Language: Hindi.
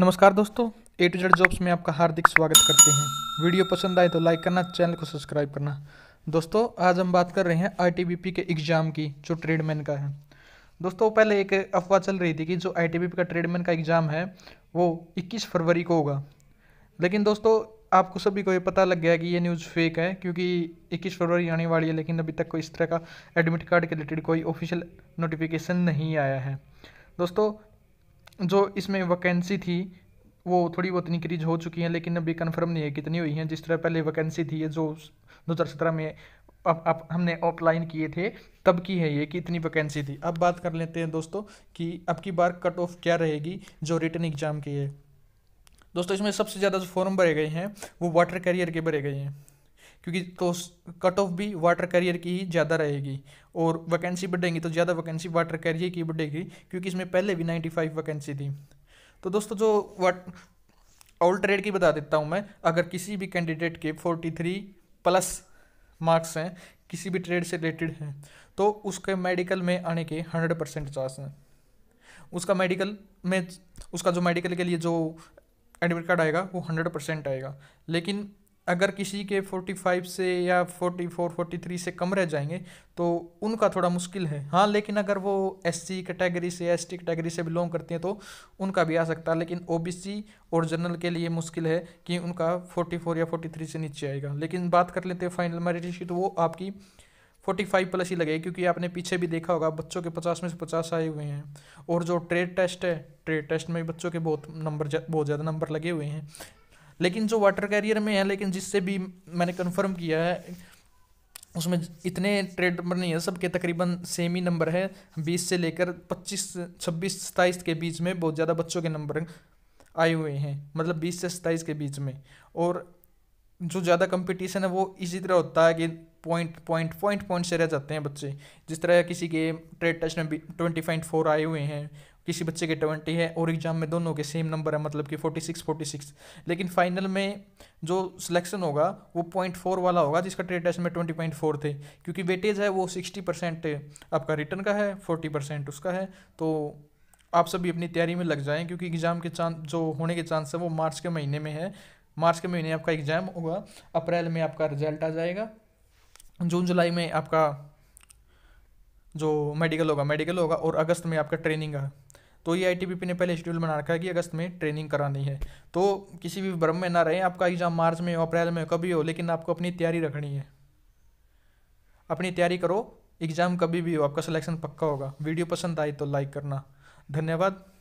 नमस्कार दोस्तों ए टू जेड जॉब्स में आपका हार्दिक स्वागत करते हैं वीडियो पसंद आए तो लाइक करना चैनल को सब्सक्राइब करना दोस्तों आज हम बात कर रहे हैं आईटीबीपी के एग्ज़ाम की जो ट्रेडमैन का है दोस्तों पहले एक अफवाह चल रही थी कि जो आईटीबीपी का ट्रेडमैन का एग्ज़ाम है वो 21 फरवरी को होगा लेकिन दोस्तों आपको सभी को ये पता लग गया कि ये न्यूज़ फेक है क्योंकि 21 फरवरी आने वाली है लेकिन अभी तक कोई इस तरह का एडमिट कार्ड के रिलेटेड कोई ऑफिशियल नोटिफिकेशन नहीं आया है दोस्तों जो इसमें वैकेंसी थी वो थोड़ी बहुत इंक्रीज हो चुकी हैं लेकिन अभी कन्फर्म नहीं है कितनी हुई हैं जिस तरह पहले वैकेंसी थी जो दो हज़ार सत्रह में अब अब हमने ऑफलाइन किए थे तब की है ये कि इतनी वैकेंसी थी अब बात कर लेते हैं दोस्तों कि अब की बार कट ऑफ क्या रहेगी जो रिटर्न एग्जाम की है दोस्तों इसमें सबसे ज़्यादा जो फॉर्म भरे गए हैं वो वाटर कैरियर के भरे गए हैं क्योंकि तो कट ऑफ भी वाटर कैरियर की ही ज़्यादा रहेगी और वैकेंसी बढ़ेंगी तो ज़्यादा वैकेंसी वाटर कैरियर की बढ़ेगी क्योंकि इसमें पहले भी नाइन्टी फाइव वैकेंसी थी तो दोस्तों जो वाट ऑल ट्रेड की बता देता हूँ मैं अगर किसी भी कैंडिडेट के फोर्टी थ्री प्लस मार्क्स हैं किसी भी ट्रेड से रिलेटेड हैं तो उसके मेडिकल में आने के हंड्रेड परसेंट चांस हैं उसका मेडिकल में उसका जो मेडिकल के लिए जो एडमिट कार्ड आएगा वो हंड्रेड परसेंट आएगा लेकिन अगर किसी के 45 से या 44, 43 से कम रह जाएंगे तो उनका थोड़ा मुश्किल है हाँ लेकिन अगर वो एस सी कैटेगरी से एस टी कैटेगरी से बिलोंग करते हैं तो उनका भी आ सकता है लेकिन ओ बी सी और जनरल के लिए मुश्किल है कि उनका 44 या 43 से नीचे आएगा लेकिन बात कर लेते हैं फाइनल मेरिट शीट तो वो आपकी 45 प्लस ही लगेगी क्योंकि आपने पीछे भी देखा होगा बच्चों के पचास में से पचास आए हुए हैं और जो ट्रेड टेस्ट है ट्रेड टेस्ट में बच्चों के बहुत नंबर बहुत ज़्यादा नंबर लगे हुए हैं लेकिन जो वाटर कैरियर में है लेकिन जिससे भी मैंने कन्फर्म किया है उसमें इतने ट्रेड नंबर नहीं है सबके तकरीबन सेम ही नंबर है बीस से लेकर पच्चीस छब्बीस सत्ताईस के बीच में बहुत ज़्यादा बच्चों के नंबर आए हुए हैं मतलब बीस से सत्ताईस के बीच में और जो ज़्यादा कंपटीशन है वो इसी तरह होता है कि पॉइंट पॉइंट पॉइंट पॉइंट से रह जाते हैं बच्चे जिस तरह किसी के ट्रेड टेस्ट में ट्वेंटी पॉइंट फोर आए हुए हैं किसी बच्चे के ट्वेंटी है और एग्ज़ाम में दोनों के सेम नंबर है मतलब कि फोर्टी सिक्स फोर्टी सिक्स लेकिन फाइनल में जो सिलेक्शन होगा वो पॉइंट फोर वाला होगा जिसका ट्रेड टेस्ट में ट्वेंटी पॉइंट फोर थे क्योंकि वेटेज है वो सिक्सटी परसेंट आपका रिटर्न का है फोर्टी परसेंट उसका है तो आप सभी अपनी तैयारी में लग जाएं क्योंकि एग्ज़ाम के चांस जो होने के चांस है वो मार्च के महीने में है मार्च के महीने आपका एग्ज़ाम होगा अप्रैल में आपका रिजल्ट आ जाएगा जून जुलाई में आपका जो मेडिकल होगा मेडिकल होगा और अगस्त में आपका ट्रेनिंग है तो ये आई ने पहले शेड्यूल बना रखा है कि अगस्त में ट्रेनिंग करानी है तो किसी भी भ्रम में ना रहें आपका एग्ज़ाम मार्च में हो अप्रैल में कभी हो लेकिन आपको अपनी तैयारी रखनी है अपनी तैयारी करो एग्ज़ाम कभी भी हो आपका सिलेक्शन पक्का होगा वीडियो पसंद आई तो लाइक करना धन्यवाद